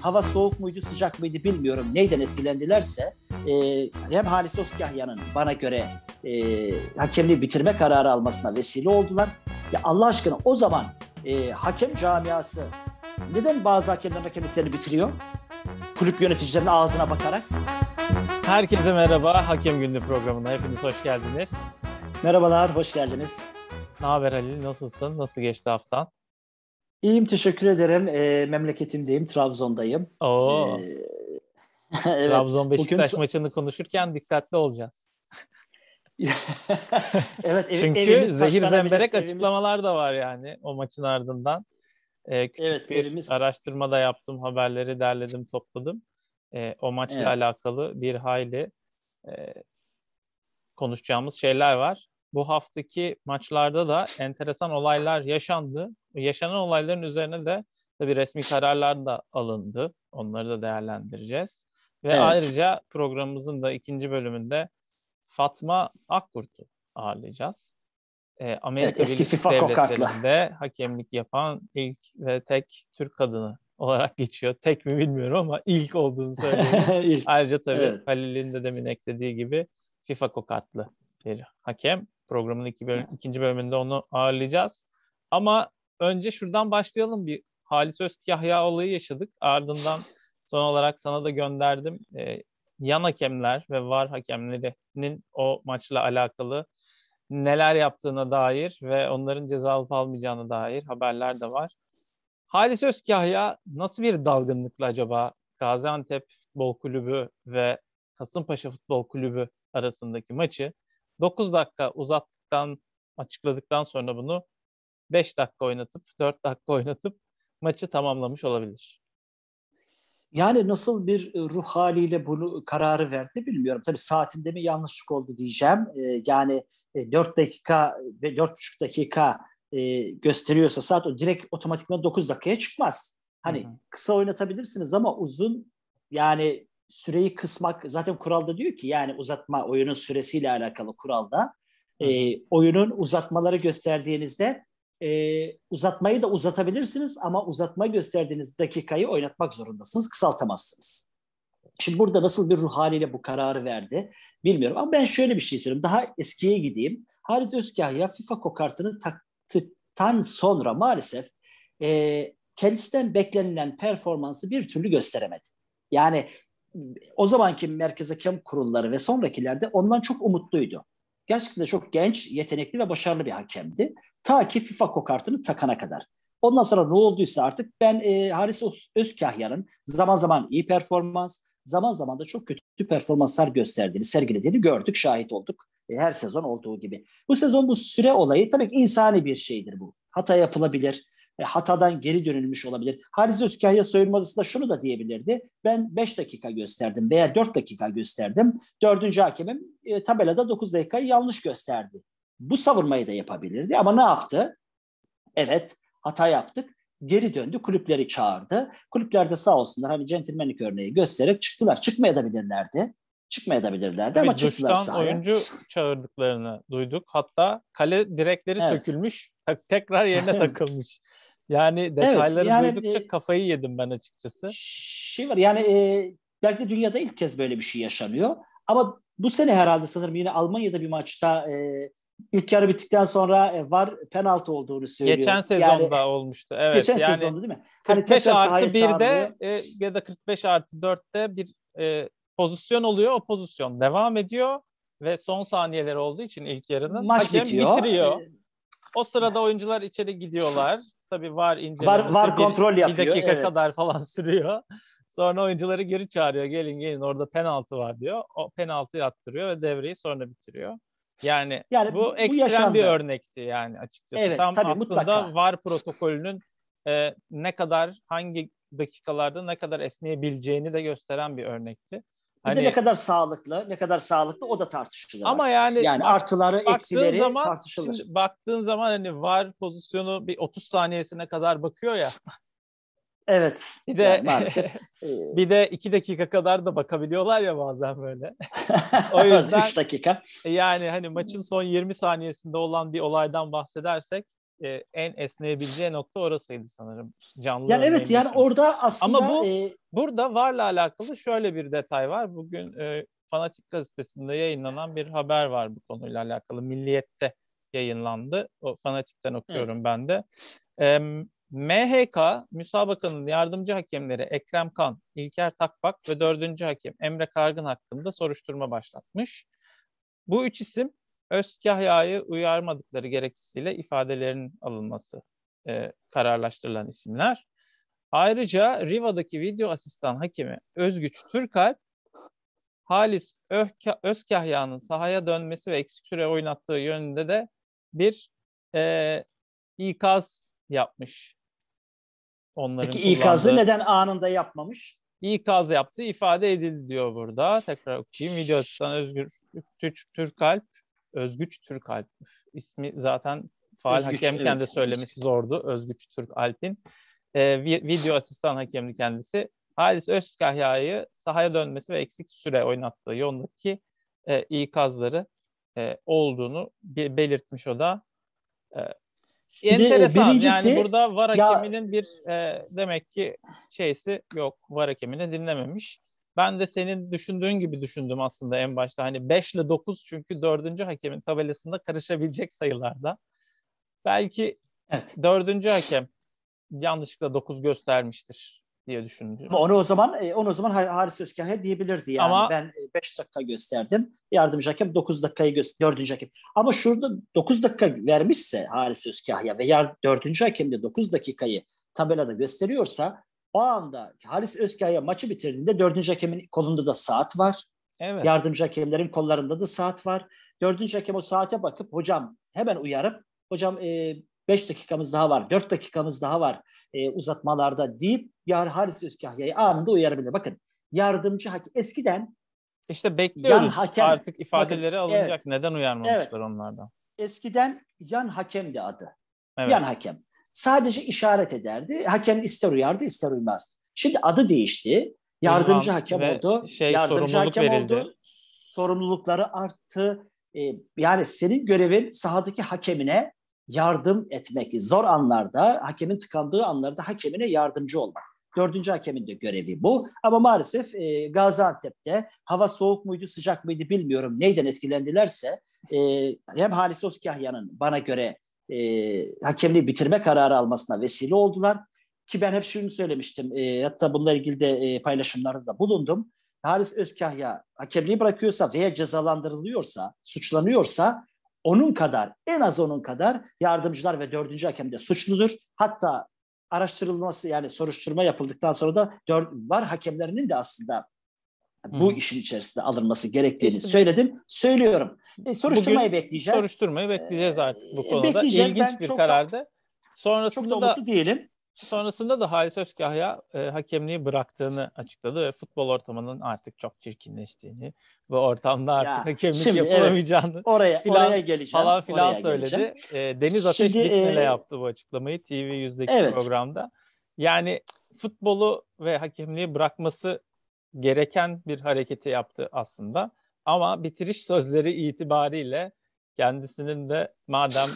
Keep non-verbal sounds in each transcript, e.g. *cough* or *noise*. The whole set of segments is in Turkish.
hava soğuk muydu sıcak mıydı bilmiyorum neyden etkilendilerse e, hem Halis Özkahya'nın bana göre e, hakemliği bitirme kararı almasına vesile oldular. Ya Allah aşkına o zaman e, hakem camiası neden bazı hakemlerin hakemliklerini bitiriyor? Kulüp yöneticilerinin ağzına bakarak. Herkese merhaba. Hakem Günlüğü programına hepiniz hoş geldiniz. Merhabalar, hoş geldiniz. Ne haber Halil? Nasılsın? Nasıl geçti haftan? İyiyim teşekkür ederim. E, ee, memleketimdeyim, Trabzon'dayım. Oo. E, *laughs* evet, Trabzon Beşiktaş bugün... maçını konuşurken dikkatli olacağız. *laughs* evet, ev, Çünkü zehir zemberek evimiz... açıklamalar da var yani o maçın ardından. E, küçük evet, bir evimiz... araştırma da yaptım, haberleri derledim, topladım. E, o maçla evet. alakalı bir hayli e, konuşacağımız şeyler var bu haftaki maçlarda da enteresan olaylar yaşandı. Yaşanan olayların üzerine de tabii resmi kararlar da alındı. Onları da değerlendireceğiz. Ve evet. ayrıca programımızın da ikinci bölümünde Fatma Akkurt'u ağırlayacağız. Ee, Amerika evet, Birleşik Devletleri'nde hakemlik yapan ilk ve tek Türk kadını olarak geçiyor. Tek mi bilmiyorum ama ilk olduğunu söylüyorum. *laughs* Ayrıca tabii evet. Halil'in de demin eklediği gibi FIFA kokartlı bir hakem. Programın iki böl- ikinci bölümünde onu ağırlayacağız. Ama önce şuradan başlayalım. Bir Halis Özk olayı yaşadık. Ardından son olarak sana da gönderdim. E, yan hakemler ve VAR hakemlerinin o maçla alakalı neler yaptığına dair ve onların ceza alıp almayacağına dair haberler de var. Halis Özkahya nasıl bir dalgınlıkla acaba Gaziantep Futbol Kulübü ve Kasımpaşa Futbol Kulübü arasındaki maçı 9 dakika uzattıktan açıkladıktan sonra bunu 5 dakika oynatıp 4 dakika oynatıp maçı tamamlamış olabilir. Yani nasıl bir e, ruh haliyle bunu kararı verdi bilmiyorum. Tabii saatinde mi yanlışlık oldu diyeceğim. E, yani 4 e, dakika ve 4,5 dakika gösteriyorsa saat o direkt otomatikman 9 dakikaya çıkmaz. Hani Hı-hı. kısa oynatabilirsiniz ama uzun yani süreyi kısmak zaten kuralda diyor ki yani uzatma oyunun süresiyle alakalı kuralda e, oyunun uzatmaları gösterdiğinizde e, uzatmayı da uzatabilirsiniz ama uzatma gösterdiğiniz dakikayı oynatmak zorundasınız kısaltamazsınız. Şimdi burada nasıl bir ruh haliyle bu kararı verdi bilmiyorum ama ben şöyle bir şey söyleyeyim daha eskiye gideyim. Haris Özkahya FIFA kokartını taktıktan sonra maalesef e, kendisinden beklenilen performansı bir türlü gösteremedi. Yani o zamanki merkez hakem kurulları ve sonrakilerde ondan çok umutluydu. Gerçekten çok genç, yetenekli ve başarılı bir hakemdi. Ta ki FIFA kokartını takana kadar. Ondan sonra ne olduysa artık ben e, Haris Özkahya'nın zaman zaman iyi performans, zaman zaman da çok kötü performanslar gösterdiğini, sergilediğini gördük, şahit olduk. E, her sezon olduğu gibi. Bu sezon bu süre olayı tabii ki insani bir şeydir bu. Hata yapılabilir, e, hatadan geri dönülmüş olabilir. Halis Özkaya soyunmalısında şunu da diyebilirdi. Ben 5 dakika gösterdim veya 4 dakika gösterdim. Dördüncü hakemim e, tabelada 9 dakikayı yanlış gösterdi. Bu savunmayı da yapabilirdi ama ne yaptı? Evet hata yaptık. Geri döndü kulüpleri çağırdı. Kulüplerde sağ olsunlar hani centilmenlik örneği göstererek çıktılar. Çıkmaya da bilirlerdi çıkmayabilirlerdi Tabii ama çıktılar sahaya. oyuncu çağırdıklarını duyduk. Hatta kale direkleri evet. sökülmüş, tekrar yerine *laughs* takılmış. Yani detayları evet, yani, duydukça e, kafayı yedim ben açıkçası. Şey var yani e, belki de dünyada ilk kez böyle bir şey yaşanıyor. Ama bu sene herhalde sanırım yine Almanya'da bir maçta e, ilk yarı bittikten sonra e, var penaltı olduğunu söylüyor. Geçen sezonda yani, olmuştu. Evet. Geçen yani, sezonda değil mi? Hani 45 artı 1'de e, ya da 45 artı 4'te bir e, pozisyon oluyor. O pozisyon devam ediyor ve son saniyeler olduğu için ilk yarının maç bitiyor. bitiriyor. E, o sırada oyuncular içeri gidiyorlar. Tabii var ince Var, var kontrol bir, yapıyor. Bir dakika evet. kadar falan *laughs* sürüyor. Sonra oyuncuları geri çağırıyor. Gelin gelin orada penaltı var diyor. O penaltıyı attırıyor ve devreyi sonra bitiriyor. Yani, yani bu, bu ekstrem yaşandı. bir örnekti yani açıkçası. Evet, Tam tabii, aslında mutlaka. VAR protokolünün e, ne kadar hangi dakikalarda ne kadar esneyebileceğini de gösteren bir örnekti. Bir de hani ne kadar sağlıklı, ne kadar sağlıklı o da tartışılır. Ama artık. yani yani artıları, eksileri zaman, tartışılır. Şimdi baktığın zaman hani var pozisyonu bir 30 saniyesine kadar bakıyor ya. evet. Bir de yani maalesef. *laughs* E, bir de 2 dakika kadar da bakabiliyorlar ya bazen böyle. *laughs* o yüzden 3 dakika. E, yani hani maçın son 20 saniyesinde olan bir olaydan bahsedersek e, en esneyebileceği nokta orasıydı sanırım. Canlı yani evet yani için. orada aslında Ama bu e... burada varla alakalı şöyle bir detay var. Bugün e, Fanatik gazetesinde yayınlanan bir haber var bu konuyla alakalı. Milliyet'te yayınlandı. O Fanatik'ten okuyorum evet. ben de. E, MHK müsabakanın yardımcı hakemleri Ekrem Kan, İlker Takpak ve dördüncü hakem Emre Kargın hakkında soruşturma başlatmış. Bu üç isim Özkahya'yı uyarmadıkları gerekçesiyle ifadelerinin alınması e, kararlaştırılan isimler. Ayrıca Riva'daki video asistan hakimi Özgüç Türkalp, Halis Özkahya'nın sahaya dönmesi ve eksik süre oynattığı yönünde de bir e, ikaz yapmış. Onların Peki ikazı neden anında yapmamış? İkaz yaptı, ifade edildi diyor burada. Tekrar okuyayım. Video asistan Özgür Türkalp Özgüç Türk Türkalp ismi zaten faal Özgüç, hakemken evet. de söylemesi zordu. Özgüç Türkalp'in e, video asistan hakemli kendisi. Halis Özkahya'yı sahaya dönmesi ve eksik süre oynattığı yolundaki e, ikazları e, olduğunu be- belirtmiş o da. E, e enteresan. Birincisi, yani burada VAR hakeminin ya, bir e, demek ki şeysi yok. VAR hakemini dinlememiş. Ben de senin düşündüğün gibi düşündüm aslında en başta. Hani 5 ile 9 çünkü dördüncü hakemin tabelasında karışabilecek sayılarda. Belki evet. 4. hakem yanlışlıkla 9 göstermiştir diye düşündüm. Ama onu o zaman e, onu o zaman Haris Özkaya diyebilirdi yani. Ama, ben 5 e, dakika gösterdim. Yardımcı hakem 9 dakikayı göster dördüncü hakem. Ama şurada 9 dakika vermişse Haris Özkaya ve dördüncü hakem de 9 dakikayı tabelada gösteriyorsa o anda Halis Özkaya maçı bitirdiğinde dördüncü hakemin kolunda da saat var. Evet. Yardımcı hakemlerin kollarında da saat var. Dördüncü hakem o saate bakıp hocam hemen uyarıp hocam e, 5 dakikamız daha var, dört dakikamız daha var e, uzatmalarda deyip yar Halis Özkahya'yı anında uyarabilir. Bakın yardımcı hakem eskiden işte bekliyoruz yan hakem, artık ifadeleri bakın, alınacak. Evet, Neden uyarmamışlar evet, onlardan? Eskiden yan hakem de adı. Evet. Yan hakem sadece işaret ederdi. Hakem ister uyardı ister uymazdı. Şimdi adı değişti. Yardımcı Ulan hakem oldu. Şey, yardımcı hakem verildi. oldu. Sorumlulukları arttı. Ee, yani senin görevin sahadaki hakemine yardım etmek. Zor anlarda, hakemin tıkandığı anlarda hakemine yardımcı olmak. Dördüncü hakemin de görevi bu. Ama maalesef e, Gaziantep'te hava soğuk muydu, sıcak mıydı bilmiyorum. Neyden etkilendilerse e, hem Halis Oskahya'nın bana göre e, hakemliği bitirme kararı almasına vesile oldular. Ki ben hep şunu söylemiştim, e, hatta bununla ilgili de e, paylaşımlarda da bulundum. Haris Özkahya hakemliği bırakıyorsa veya cezalandırılıyorsa, suçlanıyorsa onun kadar, en az onun kadar yardımcılar ve dördüncü hakem de suçludur. Hatta araştırılması yani soruşturma yapıldıktan sonra da dör, var hakemlerinin de aslında bu Hı. işin içerisinde alınması gerektiğini işte. söyledim. Söylüyorum. E, soruşturmayı Bugün bekleyeceğiz. Soruşturmayı bekleyeceğiz e, artık bu konuda. Bekleyeceğiz. İlginç ben bir karardı. Sonrasında çok da mutlu diyelim. Sonrasında da Halis Özkahya e, hakemliği bıraktığını açıkladı ve futbol ortamının artık çok çirkinleştiğini ve ortamda artık ya, hakemlik şimdi, yapılamayacağını evet, oraya, filan, oraya geleceğim, falan filan oraya söyledi. E, Deniz Ateş şimdi, e, yaptı bu açıklamayı TV yüzdeki evet. programda. Yani futbolu ve hakemliği bırakması gereken bir hareketi yaptı aslında. Ama bitiriş sözleri itibariyle kendisinin de madem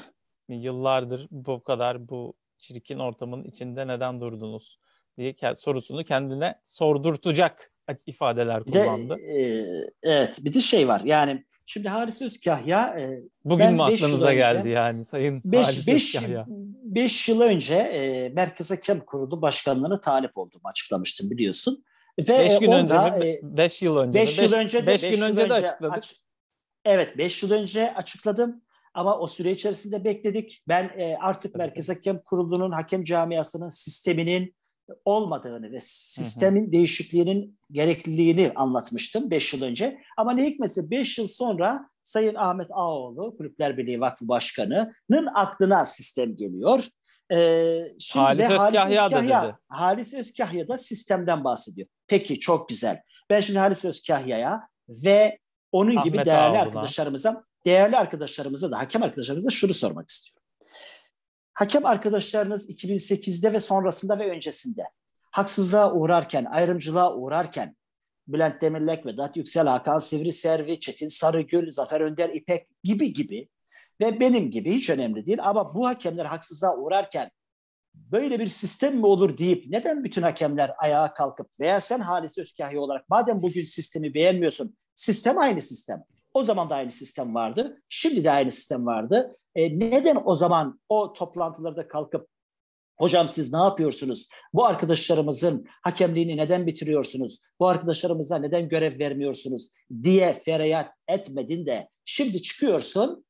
yıllardır bu kadar bu çirkin ortamın içinde neden durdunuz diye sorusunu kendine sordurtacak ifadeler bir kullandı. De, e, evet bir de şey var yani şimdi Haris Özkahya e, bugün mü aklınıza geldi yani sayın beş, Haris beş, Özkahya? 5 yıl önce e, Merkez Hakem Kurulu başkanlığına talip olduğumu açıklamıştım biliyorsun. Ve 5 e, gün önce mi? 5 e, yıl önce 5 yıl önce de, beş gün önce de açıkladık. Aç, evet 5 yıl önce açıkladım ama o süre içerisinde bekledik. Ben e, artık Merkez Hakem Kurulu'nun hakem camiasının sisteminin olmadığını ve sistemin hı hı. değişikliğinin gerekliliğini anlatmıştım 5 yıl önce. Ama ne hikmetse 5 yıl sonra Sayın Ahmet Ağoğlu, Kulüpler Birliği Vakfı Başkanı'nın aklına sistem geliyor. Ee, şimdi Halis Özkahya da dedi. Halis Özkahya da sistemden bahsediyor. Peki çok güzel. Ben şimdi Halis Özkahya'ya ve onun Ahmet gibi değerli Ağabey'dan. arkadaşlarımıza, değerli arkadaşlarımıza da hakem arkadaşlarımıza şunu sormak istiyorum. Hakem arkadaşlarınız 2008'de ve sonrasında ve öncesinde haksızlığa uğrarken, ayrımcılığa uğrarken Bülent Demirlek, Vedat Yüksel, Hakan Sivri Servi, Çetin Sarıgül, Zafer Önder İpek gibi gibi ve benim gibi hiç önemli değil ama bu hakemler haksızlığa uğrarken böyle bir sistem mi olur deyip neden bütün hakemler ayağa kalkıp veya sen Halis Özkahya olarak madem bugün sistemi beğenmiyorsun sistem aynı sistem. O zaman da aynı sistem vardı. Şimdi de aynı sistem vardı. E, neden o zaman o toplantılarda kalkıp hocam siz ne yapıyorsunuz? Bu arkadaşlarımızın hakemliğini neden bitiriyorsunuz? Bu arkadaşlarımıza neden görev vermiyorsunuz? diye feryat etmedin de şimdi çıkıyorsun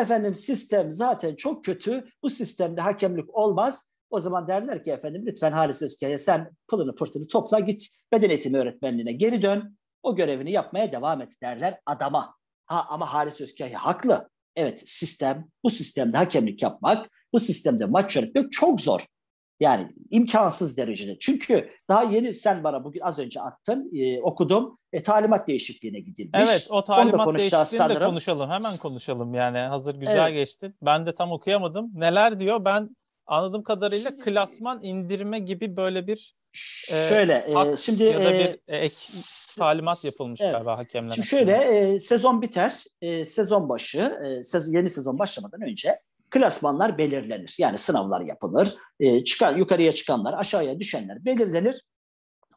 efendim sistem zaten çok kötü. Bu sistemde hakemlik olmaz. O zaman derler ki efendim lütfen Halis Özkaya sen pılını pırtını topla git beden eğitimi öğretmenliğine geri dön. O görevini yapmaya devam et derler adama. Ha ama Halis Özkaya haklı. Evet sistem bu sistemde hakemlik yapmak, bu sistemde maç yönetmek çok zor. Yani imkansız derecede. Çünkü daha yeni sen bana bugün az önce attın, e, okudum. E, talimat değişikliğine gidilmiş. Evet, o talimat değişikliğini de konuşalım. Hemen konuşalım yani. Hazır güzel evet. geçti. Ben de tam okuyamadım. Neler diyor? Ben anladığım kadarıyla klasman indirme gibi böyle bir e, şöyle e, e, şimdi ya da e, bir e, ek talimat yapılmış evet. galiba hakemler Şimdi şöyle e, sezon biter. E, sezon başı e, sezon, yeni sezon başlamadan önce klasmanlar belirlenir. Yani sınavlar yapılır. E, çıkan yukarıya çıkanlar, aşağıya düşenler belirlenir.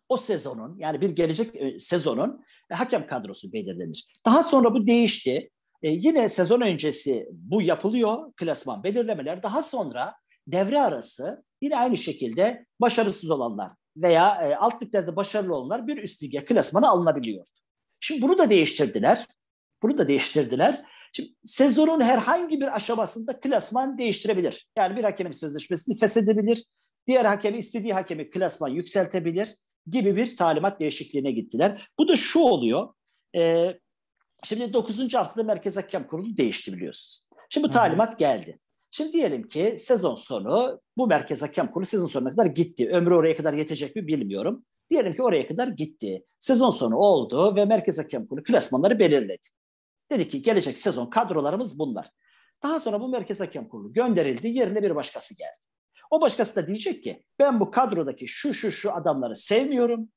O sezonun yani bir gelecek e, sezonun e, hakem kadrosu belirlenir. Daha sonra bu değişti. E, yine sezon öncesi bu yapılıyor klasman belirlemeler. Daha sonra devre arası yine aynı şekilde başarısız olanlar veya e, alt liglerde başarılı olanlar bir üst lige klasmana alınabiliyordu. Şimdi bunu da değiştirdiler. Bunu da değiştirdiler. Şimdi sezonun herhangi bir aşamasında klasman değiştirebilir. Yani bir hakemin sözleşmesini feshedebilir. Diğer hakemi istediği hakemi klasman yükseltebilir gibi bir talimat değişikliğine gittiler. Bu da şu oluyor. E, şimdi 9. haftada Merkez Hakem Kurulu değişti biliyorsunuz. Şimdi bu talimat geldi. Şimdi diyelim ki sezon sonu bu Merkez Hakem Kurulu sezon sonuna kadar gitti. Ömrü oraya kadar yetecek mi bilmiyorum. Diyelim ki oraya kadar gitti. Sezon sonu oldu ve Merkez Hakem Kurulu klasmanları belirledi. Dedi ki gelecek sezon kadrolarımız bunlar. Daha sonra bu Merkez Hakem Kurulu gönderildi. Yerine bir başkası geldi. O başkası da diyecek ki ben bu kadrodaki şu şu şu adamları sevmiyorum,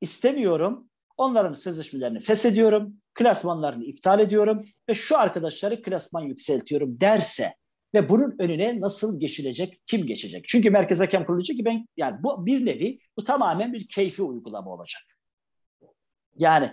istemiyorum. Onların sözleşmelerini feshediyorum, klasmanlarını iptal ediyorum ve şu arkadaşları klasman yükseltiyorum derse ve bunun önüne nasıl geçilecek, kim geçecek? Çünkü Merkez Hakem Kurulu diyecek ki ben yani bu bir nevi bu tamamen bir keyfi uygulama olacak. Yani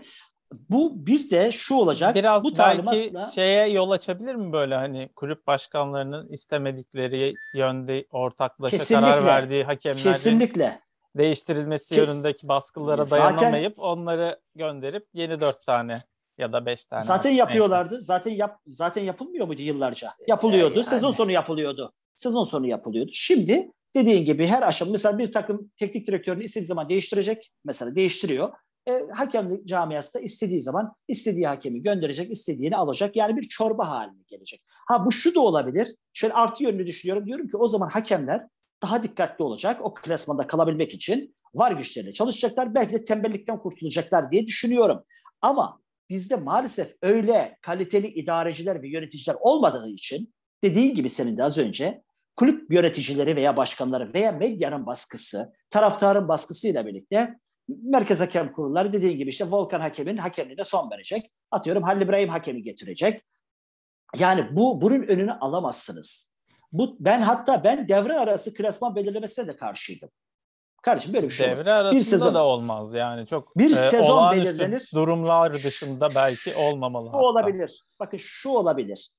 bu bir de şu olacak. Biraz bu belki şeye yol açabilir mi böyle hani kulüp başkanlarının istemedikleri yönde ortaklaşa kesinlikle, karar verdiği hakemlerin kesinlikle. değiştirilmesi Kes... yönündeki baskılara Zaten... onları gönderip yeni dört tane ya da 5 tane. Zaten yapıyorlardı. Neyse. Zaten yap zaten yapılmıyor muydu yıllarca? E, yapılıyordu. Yani. Sezon sonu yapılıyordu. Sezon sonu yapılıyordu. Şimdi dediğin gibi her aşama mesela bir takım teknik direktörünü istediği zaman değiştirecek. Mesela değiştiriyor. E, hakem camiası da istediği zaman istediği hakemi gönderecek, istediğini alacak. Yani bir çorba haline gelecek. Ha bu şu da olabilir. Şöyle artı yönünü düşünüyorum. Diyorum ki o zaman hakemler daha dikkatli olacak. O klasmanda kalabilmek için var güçleriyle çalışacaklar. Belki de tembellikten kurtulacaklar diye düşünüyorum. Ama bizde maalesef öyle kaliteli idareciler ve yöneticiler olmadığı için dediğin gibi senin de az önce kulüp yöneticileri veya başkanları veya medyanın baskısı, taraftarın baskısıyla birlikte merkez hakem kurulları dediğin gibi işte Volkan hakemin hakemliğine son verecek. Atıyorum Halil İbrahim hakemi getirecek. Yani bu bunun önünü alamazsınız. Bu ben hatta ben devre arası klasman belirlemesine de karşıydım. Kardeşim böyle bir şey Devre olmaz. bir sezon da olmaz yani çok. Bir e, sezon belirlenir. Durumlar dışında belki olmamalı. Şu olabilir. Bakın şu olabilir.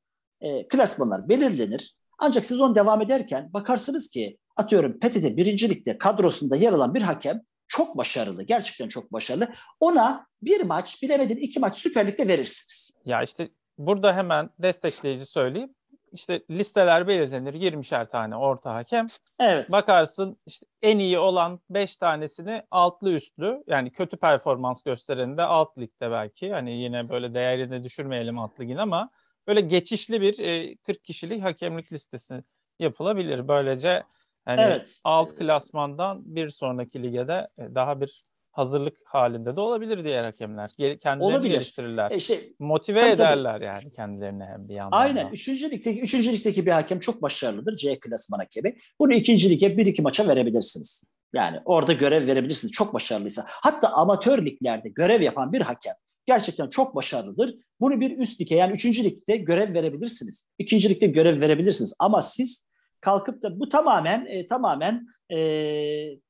E, klasmanlar belirlenir. Ancak sezon devam ederken bakarsınız ki atıyorum PTT birincilikte kadrosunda yer alan bir hakem çok başarılı. Gerçekten çok başarılı. Ona bir maç bilemedin iki maç süperlikte verirsiniz. Ya işte burada hemen destekleyici söyleyeyim işte listeler belirlenir 20'şer tane orta hakem. Evet. Bakarsın işte en iyi olan 5 tanesini altlı üstlü yani kötü performans gösteren de alt ligde belki hani yine böyle değerini düşürmeyelim alt ligin ama böyle geçişli bir e, 40 kişilik hakemlik listesi yapılabilir. Böylece hani evet. alt klasmandan bir sonraki ligede e, daha bir hazırlık halinde de olabilir diğer hakemler. Geri, kendilerini olabilir. E, geliştirirler. E işte, Motive tabii, ederler tabii. yani kendilerini hem bir yandan. Aynen. Da. Üçüncü ligdeki, üçüncü ligdeki bir hakem çok başarılıdır. C klasman hakemi. Bunu ikinci lige bir iki maça verebilirsiniz. Yani orada görev verebilirsiniz. Çok başarılıysa. Hatta amatör liglerde görev yapan bir hakem gerçekten çok başarılıdır. Bunu bir üst lige yani üçüncü ligde görev verebilirsiniz. İkinci ligde görev verebilirsiniz. Ama siz kalkıp da bu tamamen e, tamamen e,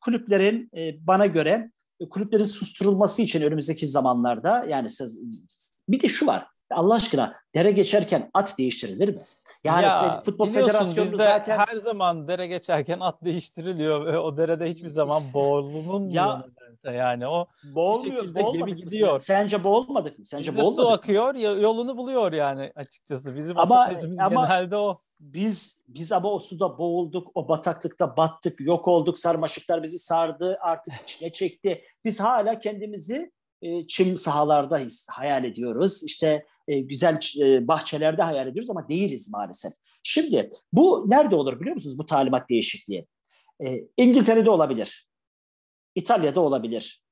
kulüplerin e, bana göre kulüplerin susturulması için önümüzdeki zamanlarda yani siz, bir de şu var. Allah aşkına dere geçerken at değiştirilir mi? Yani ya, futbol federasyonu bizde zaten her zaman dere geçerken at değiştiriliyor. ve O derede hiçbir zaman boğulunmuyor ya, nedense yani. O boğulmuyor, bir şekilde gemi gidiyor. Sence boğulmadık mı? Sence boğulmadık su akıyor, yolunu buluyor yani açıkçası. Bizim ama, ama genelde o biz biz ama o suda boğulduk, o bataklıkta battık, yok olduk, sarmaşıklar bizi sardı, artık içine çekti. Biz hala kendimizi e, çim sahalarda his, hayal ediyoruz. işte e, güzel e, bahçelerde hayal ediyoruz ama değiliz maalesef. Şimdi bu nerede olur biliyor musunuz bu talimat değişikliği? E, İngiltere'de olabilir. İtalya'da olabilir.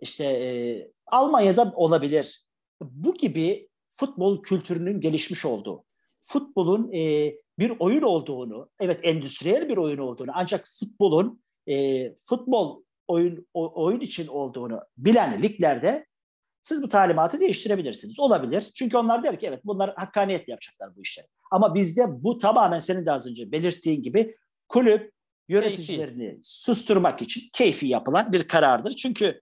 işte e, Almanya'da olabilir. Bu gibi futbol kültürünün gelişmiş olduğu futbolun e, bir oyun olduğunu, evet endüstriyel bir oyun olduğunu ancak futbolun e, futbol oyun o, oyun için olduğunu bilen liglerde siz bu talimatı değiştirebilirsiniz. Olabilir. Çünkü onlar der ki evet bunlar hakkaniyetle yapacaklar bu işleri. Ama bizde bu tamamen senin de az önce belirttiğin gibi kulüp yöneticilerini susturmak için keyfi yapılan bir karardır. Çünkü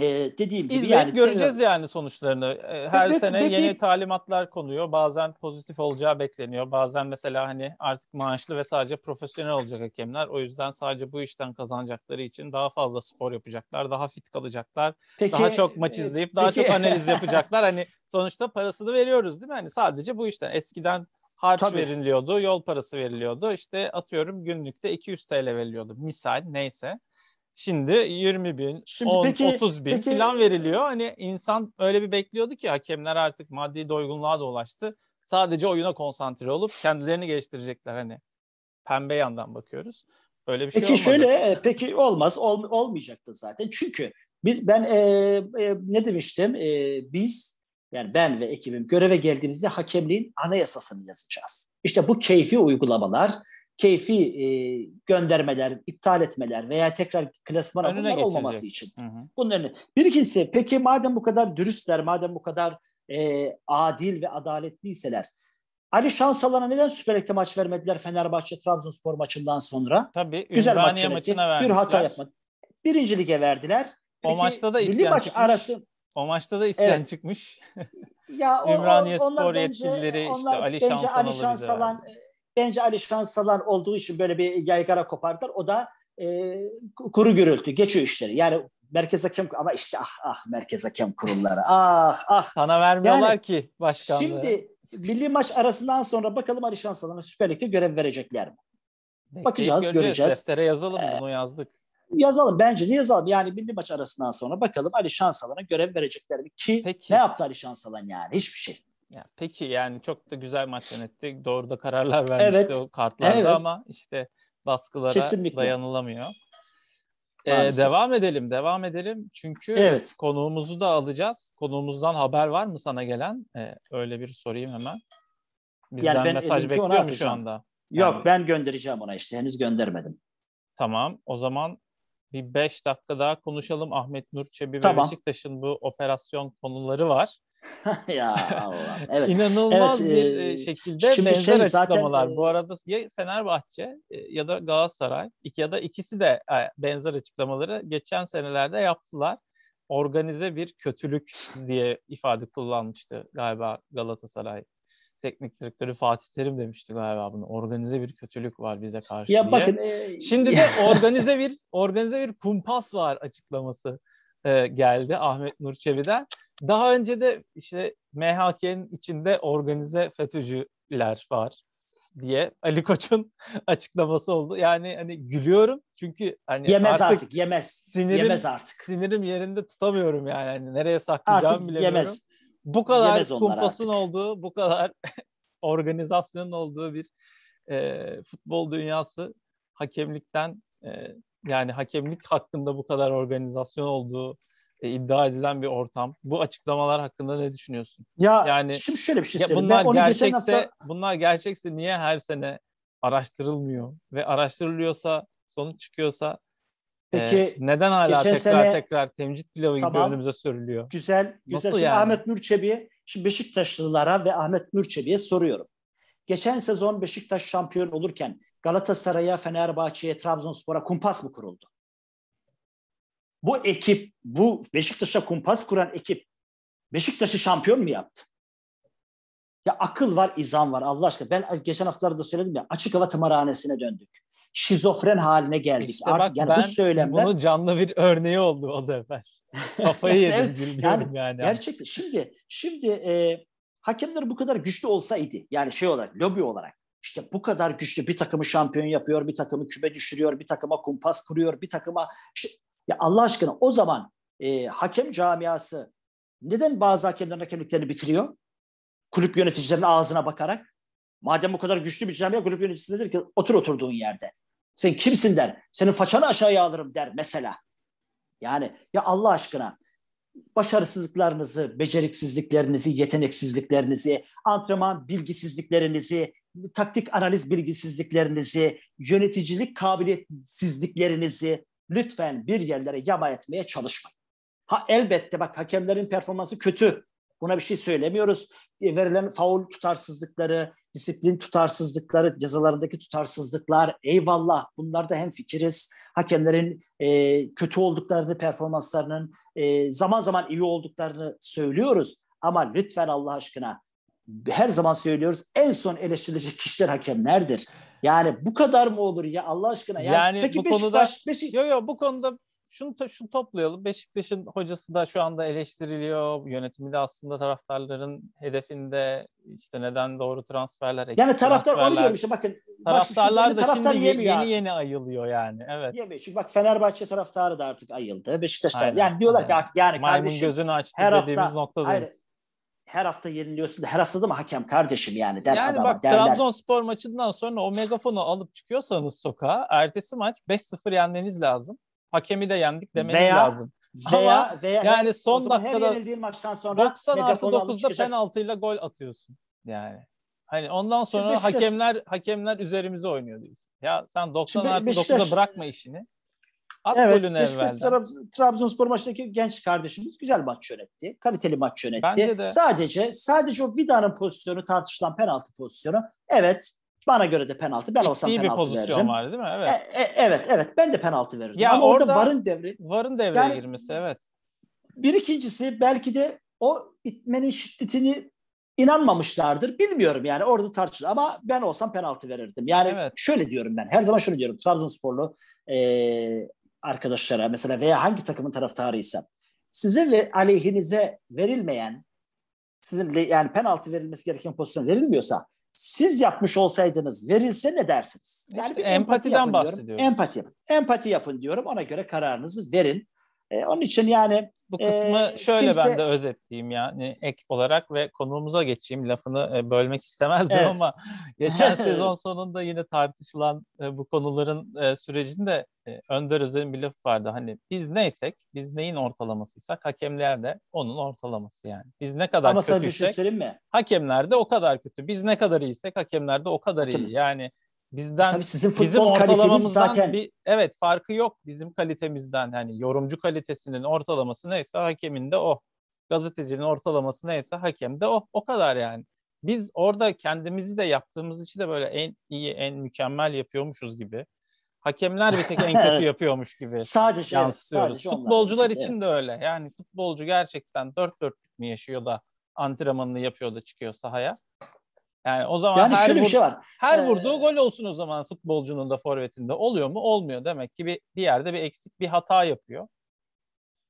e, dediğim gibi İzleyip yani göreceğiz tekrar... yani sonuçlarını. Her be, sene be, yeni be, talimatlar konuyor. Bazen pozitif olacağı bekleniyor. Bazen mesela hani artık maaşlı ve sadece profesyonel olacak hakemler. O yüzden sadece bu işten kazanacakları için daha fazla spor yapacaklar, daha fit kalacaklar. Peki, daha çok maç izleyip peki. daha çok analiz yapacaklar. hani sonuçta parasını veriyoruz değil mi? Hani sadece bu işten. Eskiden harç Tabii. veriliyordu, yol parası veriliyordu. İşte atıyorum günlükte 200 TL veriliyordu. Misal neyse. Şimdi 20 bin, Şimdi 10, peki, 30 bin peki, falan veriliyor. Hani insan öyle bir bekliyordu ki hakemler artık maddi doygunluğa da ulaştı. Sadece oyuna konsantre olup kendilerini geliştirecekler hani. Pembe yandan bakıyoruz. Öyle bir şey peki olmadı. şöyle, peki olmaz, ol, olmayacaktı zaten. Çünkü biz ben e, e, ne demiştim? E, biz yani ben ve ekibim göreve geldiğimizde hakemliğin anayasasını yazacağız. İşte bu keyfi uygulamalar, keyfi e, göndermeler, iptal etmeler veya tekrar klasman önüne olmaması için. Hı hı. Bunun önüne. Bir ikincisi peki madem bu kadar dürüstler, madem bu kadar e, adil ve adaletliyseler Ali Şansalan'a neden Süper Lig'de maç vermediler Fenerbahçe Trabzonspor maçından sonra? Tabii. Güzel maç maçına verdiler. Bir hata yapmadı. Birinci lige verdiler. Peki, o maçta da isyan maç çıkmış. arası o maçta da isyan evet. çıkmış. ya *laughs* o, Ümraniye Spor yetkilileri işte Ali Şansalan Ali Şansalan Bence Ali Şansalan olduğu için böyle bir yaygara kopardılar. O da e, kuru gürültü, geçiyor işleri. Yani merkez hakem ama işte ah ah merkez hakem kurulları ah ah. Sana vermiyorlar yani, ki başkanlığı. Şimdi milli maç arasından sonra bakalım Ali Şansalan'a Süper Lig'de görev verecekler mi? Bekleyip Bakacağız, göreceğiz. göreceğiz. Deftere yazalım ee, bunu yazdık. Yazalım bence de yazalım. Yani milli maç arasından sonra bakalım Ali Şansalan'a görev verecekler mi? Ki Peki. ne yaptı Ali Şansalan yani? Hiçbir şey. Ya peki yani çok da güzel maç yönetti. Doğru da kararlar vermişti evet. o kartlarda evet. ama işte baskılara Kesinlikle. dayanılamıyor. Ee, devam edelim, devam edelim. Çünkü evet. konuğumuzu da alacağız. Konuğumuzdan haber var mı sana gelen? Ee, öyle bir sorayım hemen. Bizden yani ben mesaj bekliyor mu şu anda? Yok yani. ben göndereceğim ona işte. Henüz göndermedim. Tamam. O zaman bir beş dakika daha konuşalım Ahmet Nur Çebi tamam. ve Beşiktaş'ın bu operasyon konuları var. *laughs* ya Allah. Evet. İnanılmaz evet, bir e, şekilde benzer şey açıklamalar. Zaten, Bu arada ya Fenerbahçe e, ya da Galatasaray ya da ikisi de e, benzer açıklamaları geçen senelerde yaptılar. Organize bir kötülük diye ifade kullanmıştı galiba Galatasaray teknik direktörü Fatih Terim demişti galiba bunu. Organize bir kötülük var bize karşı ya diye. Bakın, e, Şimdi de *laughs* organize bir organize bir kumpas var açıklaması e, geldi Ahmet Nur Çevi'den. Daha önce de işte MHK'nin içinde organize FETÖ'cüler var diye Ali Koç'un *laughs* açıklaması oldu. Yani hani gülüyorum çünkü hani yemez artık, artık yemez. Sinirim, yemez artık. Sinirim yerinde tutamıyorum yani. Hani nereye saklayacağımı artık bilemiyorum. Yemez. Bu kadar yemez kumpasın artık. olduğu, bu kadar *laughs* organizasyonun olduğu bir e, futbol dünyası hakemlikten e, yani hakemlik hakkında bu kadar organizasyon olduğu e, iddia edilen bir ortam. Bu açıklamalar hakkında ne düşünüyorsun? Ya yani şimdi şöyle bir şey söyleyeyim. Bunlar gerçekse hafta... bunlar gerçekse niye her sene araştırılmıyor ve araştırılıyorsa sonuç çıkıyorsa e, Peki e, neden hala tekrar sene, tekrar temcit pilavı tamam, gibi önümüze sörülüyor? Güzel, güzel. yani? Ahmet Nurçebi'ye, şimdi Beşiktaşlılara ve Ahmet Nurçebi'ye soruyorum. Geçen sezon Beşiktaş şampiyon olurken Galatasaray'a, Fenerbahçe'ye, Trabzonspor'a kumpas mı kuruldu? bu ekip, bu Beşiktaş'a kumpas kuran ekip Beşiktaş'ı şampiyon mu yaptı? Ya akıl var, izan var Allah aşkına. Ben geçen haftalarda söyledim ya açık hava tımarhanesine döndük. Şizofren haline geldik. İşte Artık bak, yani ben bu söylemler bunu canlı bir örneği oldu o evvel. Kafayı yedim evet, yani, yani. Gerçekten şimdi şimdi e, hakemler bu kadar güçlü olsaydı yani şey olarak lobi olarak işte bu kadar güçlü bir takımı şampiyon yapıyor, bir takımı küme düşürüyor, bir takıma kumpas kuruyor, bir takıma işte ya Allah aşkına o zaman e, hakem camiası neden bazı hakemlerin hakemliklerini bitiriyor? Kulüp yöneticilerinin ağzına bakarak. Madem bu kadar güçlü bir camia kulüp yöneticisi nedir ki otur oturduğun yerde. Sen kimsin der. Senin façanı aşağıya alırım der mesela. Yani ya Allah aşkına başarısızlıklarınızı, beceriksizliklerinizi, yeteneksizliklerinizi, antrenman bilgisizliklerinizi, taktik analiz bilgisizliklerinizi, yöneticilik kabiliyetsizliklerinizi lütfen bir yerlere yama etmeye çalışmayın. Ha elbette bak hakemlerin performansı kötü. Buna bir şey söylemiyoruz. E, verilen faul tutarsızlıkları, disiplin tutarsızlıkları, cezalarındaki tutarsızlıklar eyvallah bunlarda hem fikiriz. Hakemlerin e, kötü olduklarını, performanslarının e, zaman zaman iyi olduklarını söylüyoruz. Ama lütfen Allah aşkına her zaman söylüyoruz en son eleştirilecek kişiler hakemlerdir. Yani bu kadar mı olur ya Allah aşkına? Yani, yani peki bu Beşiktaş, konuda Beşiktaş... Yo yo bu konuda şunu şunu toplayalım. Beşiktaş'ın hocası da şu anda eleştiriliyor. Yönetimi de aslında taraftarların hedefinde işte neden doğru transferler eksik Yani taraftar transferler. onu diyorum bakın. Taraftarlar bak, da taraftar şimdi yeni, yeni yeni ayılıyor yani. Evet. Yemiyor. Çünkü bak Fenerbahçe taraftarı da artık ayıldı. Beşiktaş Aynen. yani diyorlar ki artık yani Maymun kardeşim, gözünü açtı her dediğimiz hafta, noktadayız. Hayır, her hafta yeniliyorsun. Her hafta da mı hakem kardeşim yani? Der yani adama, bak derler. Trabzonspor maçından sonra o megafonu alıp çıkıyorsanız sokağa ertesi maç 5-0 yenmeniz lazım. Hakemi de yendik demeniz veya, lazım. Veya, Ama veya yani son dakikada her yenildiğin maçtan sonra 90 artı 9'da penaltıyla gol atıyorsun. Yani hani ondan sonra Şimdi hakemler hakemler üzerimize oynuyor diyorsun. Ya sen 90 artı 9'da bırakma işini. At evet, golünü Beşiktaş Trab- Trabzonspor maçındaki genç kardeşimiz güzel maç yönetti. Kaliteli maç yönetti. Bence de. Sadece sadece o Vida'nın pozisyonu tartışılan penaltı pozisyonu. Evet bana göre de penaltı. Ben İttiği olsam penaltı bir pozisyon veririm. vardı değil mi? Evet. E, e, evet evet ben de penaltı verirdim. Ya Ama orada, varın devri. Varın devreye yani, girmesi evet. Bir ikincisi belki de o itmenin şiddetini inanmamışlardır. Bilmiyorum yani orada tartışılır ama ben olsam penaltı verirdim. Yani evet. şöyle diyorum ben. Her zaman şunu diyorum. Trabzonsporlu e, arkadaşlara mesela veya hangi takımın taraftarıysa size ve aleyhinize verilmeyen sizin yani penaltı verilmesi gereken pozisyon verilmiyorsa siz yapmış olsaydınız verilse ne dersiniz? Yani işte bir empatiden empati bahsediyorum. Empati Empati yapın diyorum. Ona göre kararınızı verin. E, onun için yani bu e, kısmı e, şöyle kimse... ben de özetleyeyim yani ek olarak ve konuğumuza geçeyim lafını e, bölmek istemezdim evet. ama *laughs* geçen *laughs* sezon sonunda yine tartışılan e, bu konuların sürecinde Önder Özel'in bir lafı vardı hani biz neysek biz neyin ortalamasıysak hakemler de onun ortalaması yani. Biz ne kadar ama şey kötüysek şey mi? hakemler de o kadar kötü. Biz ne kadar iyiysek hakemler de o kadar Hakem. iyi. Yani Bizden e Tabii sizin futbol bizim ortalamamızdan zaten bir evet farkı yok bizim kalitemizden yani yorumcu kalitesinin ortalaması neyse hakemin de o. Gazetecinin ortalaması neyse hakem de o. O kadar yani. Biz orada kendimizi de yaptığımız işi de böyle en iyi, en mükemmel yapıyormuşuz gibi. Hakemler bir tek en *laughs* kötü evet. yapıyormuş gibi sadece, şey, yansıtıyoruz. sadece Futbolcular onlar. için evet. de öyle. Yani futbolcu gerçekten dört dörtlük mi yaşıyor da antrenmanını yapıyor da çıkıyor sahaya. Yani o zaman yani her şöyle vur- bir şey var. Her ee... vurduğu gol olsun o zaman futbolcunun da forvetinde. Oluyor mu? Olmuyor. Demek ki bir, bir yerde bir eksik bir hata yapıyor.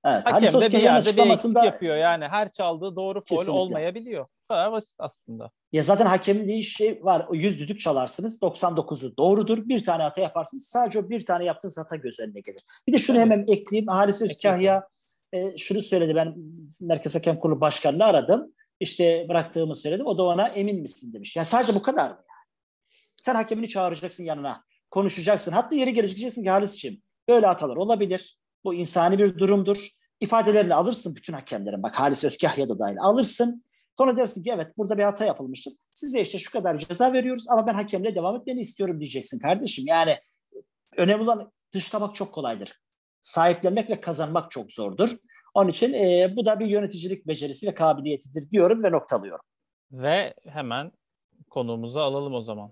Evet, Hakem de bir yerde bir eksik yapıyor. Yani her çaldığı doğru foul Kesinlikle. olmayabiliyor. Bu kadar basit aslında. Ya zaten hakemin bir işi şey var. O yüz düdük çalarsınız. 99'u doğrudur. Bir tane hata yaparsınız. Sadece o bir tane yaptığınız hata göz önüne gelir. Bir de şunu evet. hemen ekleyeyim. Halis Özkahya e, şunu söyledi. Ben Merkez Hakem Kurulu Başkanı'nı aradım işte bıraktığımı söyledim. O da ona emin misin demiş. Yani sadece bu kadar mı yani? Sen hakemini çağıracaksın yanına. Konuşacaksın. Hatta yeri geleceksin ki Halis'ciğim böyle hatalar olabilir. Bu insani bir durumdur. İfadelerini alırsın bütün hakemlerin. Bak Halis Özkahya da dahil alırsın. Sonra dersin ki evet burada bir hata yapılmıştır. Size işte şu kadar ceza veriyoruz ama ben hakemle devam etmeni istiyorum diyeceksin kardeşim. Yani önemli olan dışlamak çok kolaydır. Sahiplenmek ve kazanmak çok zordur. Onun için e, bu da bir yöneticilik becerisi ve kabiliyetidir diyorum ve noktalıyorum. Ve hemen konuğumuzu alalım o zaman.